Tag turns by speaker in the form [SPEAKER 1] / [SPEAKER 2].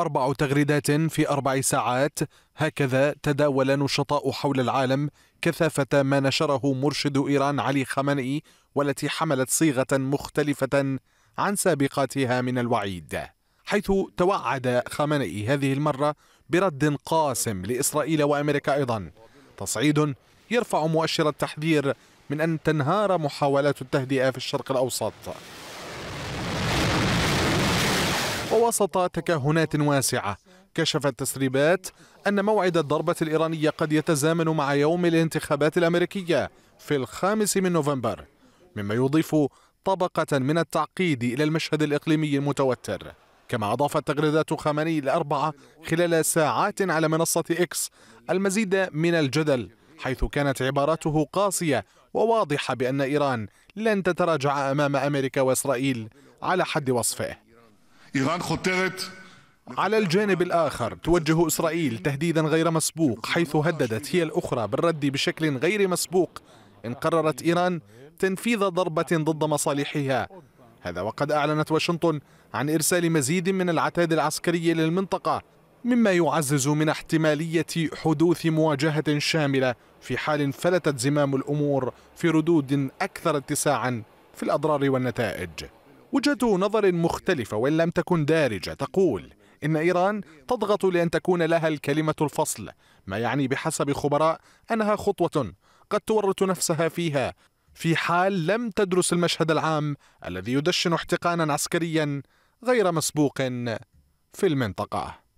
[SPEAKER 1] أربع تغريدات في أربع ساعات هكذا تداول نشطاء حول العالم كثافة ما نشره مرشد إيران علي خامنئي والتي حملت صيغة مختلفة عن سابقاتها من الوعيد حيث توعد خامنئي هذه المرة برد قاسم لإسرائيل وأمريكا أيضا تصعيد يرفع مؤشر التحذير من أن تنهار محاولات التهدئة في الشرق الأوسط ووسط تكهنات واسعة كشفت تسريبات أن موعد الضربة الإيرانية قد يتزامن مع يوم الانتخابات الأمريكية في الخامس من نوفمبر مما يضيف طبقة من التعقيد إلى المشهد الإقليمي المتوتر كما أضافت تغريدات خامني الأربعة خلال ساعات على منصة إكس المزيد من الجدل حيث كانت عباراته قاسية وواضحة بأن إيران لن تتراجع أمام أمريكا وإسرائيل على حد وصفه إيران خطرت على الجانب الآخر توجه إسرائيل تهديدا غير مسبوق حيث هددت هي الأخرى بالرد بشكل غير مسبوق إن قررت إيران تنفيذ ضربة ضد مصالحها هذا وقد أعلنت واشنطن عن إرسال مزيد من العتاد العسكري للمنطقة مما يعزز من احتمالية حدوث مواجهة شاملة في حال فلتت زمام الأمور في ردود أكثر اتساعا في الأضرار والنتائج وجهة نظر مختلفة وإن لم تكن دارجة تقول إن إيران تضغط لأن تكون لها الكلمة الفصل ما يعني بحسب خبراء أنها خطوة قد تورط نفسها فيها في حال لم تدرس المشهد العام الذي يدشن احتقانا عسكريا غير مسبوق في المنطقه